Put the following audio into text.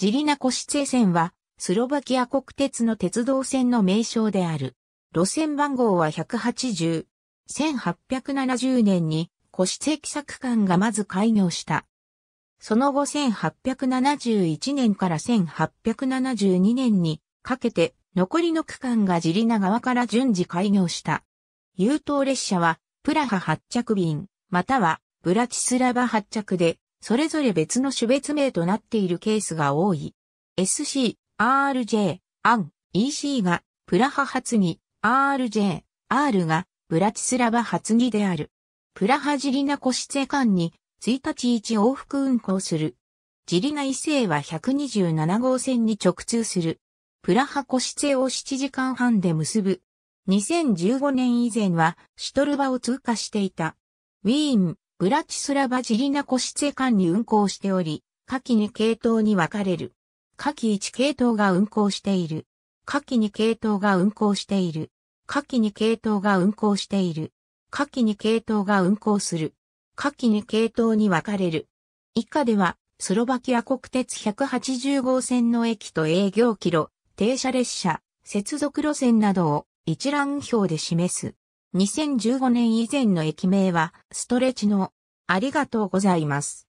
ジリナコシツェ線は、スロバキア国鉄の鉄道線の名称である。路線番号は180。1870年に、コシツェ記作間がまず開業した。その後1871年から1872年にかけて残りの区間がジリナ側から順次開業した。優等列車はプラハ発着便、またはブラチスラバ発着でそれぞれ別の種別名となっているケースが多い。SC、RJ、AN、EC がプラハ発議、RJ、R がブラチスラバ発議である。プラハジリナコシツェ間に1日1往復運行する。ジリナ伊勢は127号線に直通する。プラハコシツェを7時間半で結ぶ。2015年以前はシュトルバを通過していた。ウィーン、ブラチスラバジリナコシツェ間に運行しており、下記2系統に分かれる。下記1系統が運行している。下記2系統が運行している。下記2系統が運行している。下記2系統が運行する。下記2系統に分かれる。以下では、スロバキア国鉄180号線の駅と営業キロ、停車列車、接続路線などを一覧表で示す。2015年以前の駅名は、ストレチの、ありがとうございます。